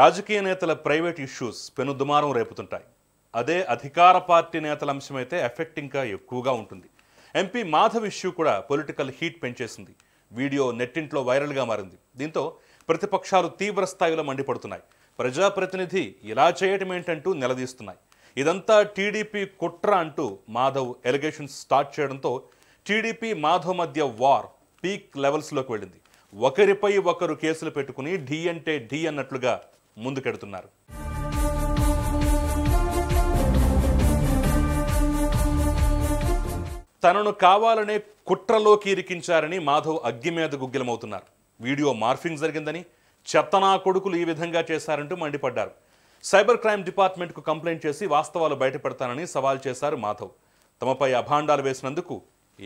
రాజకీయ నేతల private issues పెనుదుమారం రేపుతుంటాయి అదే అధికార పార్టీ నేతల అంశమైతే ఎఫెక్ట్ ఇంకా ఎక్కువగా ఉంటుంది ఎంపీ మాధవ్ ఇష్యూ కూడా పొలిటికల్ హీట్ పెంచేసింది వీడియో నెట్టింట్లో వైరల్గా మారింది దీంతో ప్రతిపక్షాలు తీవ్ర స్థాయిలో మండిపడుతున్నాయి ప్రజాప్రతినిధి ఇలా చేయటం ఏంటంటూ నిలదీస్తున్నాయి ఇదంతా టీడీపీ కుట్ర అంటూ మాధవ్ ఎలిగేషన్స్ స్టార్ట్ చేయడంతో టీడీపీ మాధవ్ మధ్య వార్ పీక్ లెవెల్స్లోకి వెళ్ళింది ఒకరిపై ఒకరు కేసులు పెట్టుకుని ఢీ అంటే ఢీ అన్నట్లుగా ముందుకెడుతున్నారు తనను కావాలనే కుట్రలోకి ఇరికించారని మాధవ్ అగ్గి మీద గుగ్గిలమవుతున్నారు వీడియో మార్ఫింగ్ జరిగిందని చెత్తనా కొడుకులు ఈ విధంగా చేశారంటూ మండిపడ్డారు సైబర్ క్రైమ్ డిపార్ట్మెంట్కు కంప్లైంట్ చేసి వాస్తవాలు బయటపెడతానని సవాల్ చేశారు మాధవ్ తమపై అభాండాలు వేసినందుకు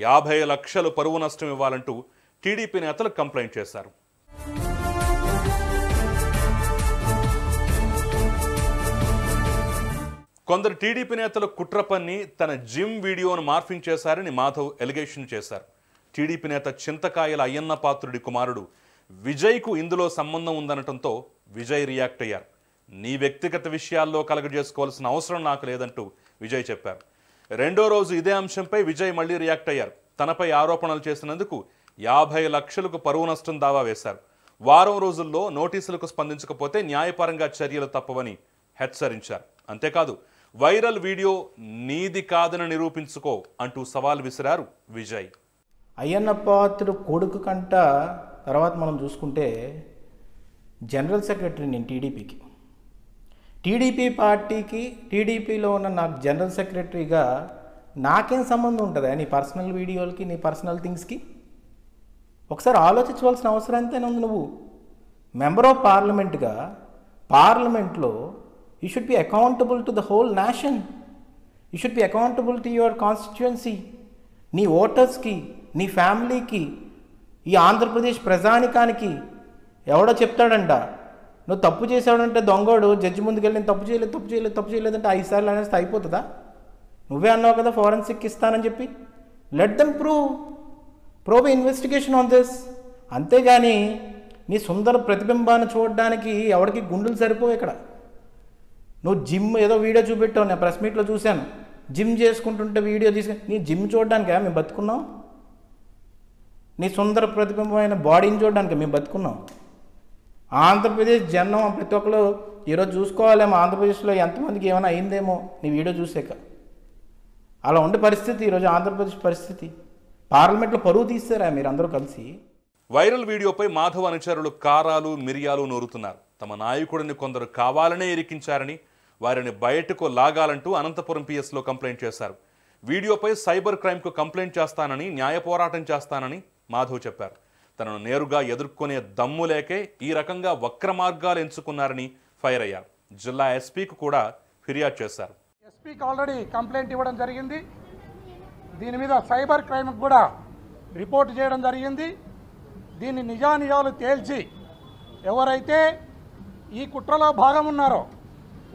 యాభై లక్షలు పరువు నష్టం ఇవ్వాలంటూ టీడీపీ నేతలు కంప్లైంట్ చేశారు కొందరు టీడీపీ నేతలు కుట్ర పన్ని తన జిమ్ వీడియోను మార్ఫింగ్ చేశారని మాధవ్ ఎలిగేషన్ చేశారు టీడీపీ నేత చింతకాయల అయ్యన్న పాత్రుడి కుమారుడు విజయ్కు ఇందులో సంబంధం ఉందనటంతో విజయ్ రియాక్ట్ అయ్యారు నీ వ్యక్తిగత విషయాల్లో కలగజేసుకోవాల్సిన అవసరం నాకు లేదంటూ విజయ్ చెప్పారు రెండో రోజు ఇదే అంశంపై విజయ్ మళ్లీ రియాక్ట్ అయ్యారు తనపై ఆరోపణలు చేసినందుకు యాభై లక్షలకు పరువు నష్టం దావా వేశారు వారం రోజుల్లో నోటీసులకు స్పందించకపోతే న్యాయపరంగా చర్యలు తప్పవని హెచ్చరించారు అంతేకాదు వైరల్ వీడియో నీది కాదని నిరూపించుకో అంటూ సవాల్ విసిరారు విజయ్ అయ్యన్న పాత్రుడు కొడుకు కంట తర్వాత మనం చూసుకుంటే జనరల్ సెక్రటరీ నేను టీడీపీకి టీడీపీ పార్టీకి టీడీపీలో ఉన్న నాకు జనరల్ సెక్రటరీగా నాకేం సంబంధం ఉంటుంది నీ పర్సనల్ వీడియోలకి నీ పర్సనల్ థింగ్స్కి ఒకసారి ఆలోచించవలసిన అవసరం ఎంతైనా ఉంది నువ్వు మెంబర్ ఆఫ్ పార్లమెంట్గా పార్లమెంట్లో you should be accountable to the whole nation you should be accountable to your constituency, నీ ఓటర్స్కి నీ ఫ్యామిలీకి ఈ ఆంధ్రప్రదేశ్ ప్రజానికానికి ఎవడో చెప్తాడంట నువ్వు తప్పు చేశాడంటే దొంగోడు జడ్జి ముందుకు వెళ్ళి తప్పు చేయలేదు తప్పు చేయలేదు తప్పు చేయలేదంటే ఐదు సార్లు అనేస్తే అయిపోతుందా నువ్వే అన్నావు కదా ఫోరెన్సిక్ ఇస్తానని చెప్పి let them prove probe investigation on this అంతేగాని నీ సుందర ప్రతిబింబాన్ని చూడడానికి ఎవరికి గుండెలు సరిపోవు ఇక్కడ నువ్వు జిమ్ ఏదో వీడియో చూపెట్టావు నేను ప్రెస్ మీట్లో చూశాను జిమ్ చేసుకుంటుంటే వీడియో తీసుకుని నీ జిమ్ చూడడానికి మేము బతుకున్నాం నీ సుందర ప్రతిబింబమైన బాడీని చూడడానికి మేము బతుకున్నాం ఆంధ్రప్రదేశ్ జనం ప్రతి ఒక్కరు ఈరోజు చూసుకోవాలేమో ఆంధ్రప్రదేశ్లో ఎంతమందికి ఏమైనా అయిందేమో నీ వీడియో చూసాక అలా ఉండే పరిస్థితి ఈరోజు ఆంధ్రప్రదేశ్ పరిస్థితి పార్లమెంట్లో పరువు తీస్తారా మీరు అందరూ కలిసి వైరల్ వీడియోపై మాధవ్ అనుచరులు కారాలు మిరియాలు నూరుతున్నారు తమ నాయకుడిని కొందరు కావాలనే ఎరికించారని వారిని బయటకు లాగాలంటూ అనంతపురం పిఎస్లో కంప్లైంట్ చేశారు వీడియోపై సైబర్ క్రైమ్కు కంప్లైంట్ చేస్తానని న్యాయ పోరాటం చేస్తానని మాధవ్ చెప్పారు తనను నేరుగా ఎదుర్కొనే దమ్ము లేకే ఈ రకంగా వక్ర మార్గాలు ఎంచుకున్నారని ఫైర్ అయ్యారు జిల్లా ఎస్పీకి కూడా ఫిర్యాదు చేశారు ఎస్పీకి ఆల్రెడీ కంప్లైంట్ ఇవ్వడం జరిగింది దీని మీద సైబర్ క్రైమ్ కూడా రిపోర్ట్ చేయడం జరిగింది దీన్ని నిజానిజాలు తేల్చి ఎవరైతే ఈ కుట్రలో భాగం ఉన్నారో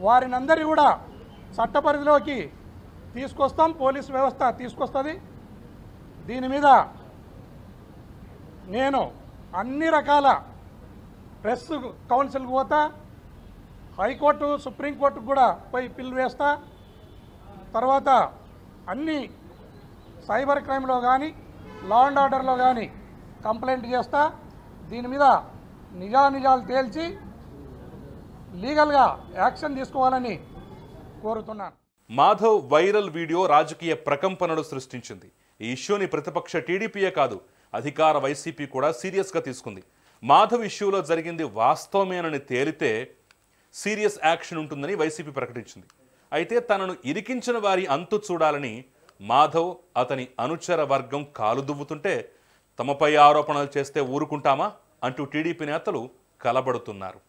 వారినందరి కూడా చట్ట పరిధిలోకి తీసుకొస్తాం పోలీసు వ్యవస్థ తీసుకొస్తుంది దీని మీద నేను అన్ని రకాల ప్రెస్ కౌన్సిల్కి పోతా హైకోర్టు సుప్రీంకోర్టుకు కూడా పోయి పిల్లు వేస్తా తర్వాత అన్ని సైబర్ క్రైమ్లో కానీ లా అండ్ ఆర్డర్లో కానీ కంప్లైంట్ చేస్తా దీని మీద నిజానిజాలు తేల్చి లీగల్గా యాక్షన్ తీసుకోవాలని కోరుతున్నాను మాధవ్ వైరల్ వీడియో రాజకీయ ప్రకంపనలు సృష్టించింది ఈ ఇష్యూని ప్రతిపక్ష టీడీపీయే కాదు అధికార వైసీపీ కూడా సీరియస్గా తీసుకుంది మాధవ్ ఇష్యూలో జరిగింది వాస్తవమేనని తేలితే సీరియస్ యాక్షన్ ఉంటుందని వైసీపీ ప్రకటించింది అయితే తనను ఇరికించిన వారి అంతు చూడాలని మాధవ్ అతని అనుచర వర్గం కాలు దువ్వుతుంటే తమపై ఆరోపణలు చేస్తే ఊరుకుంటామా అంటూ టీడీపీ నేతలు కలబడుతున్నారు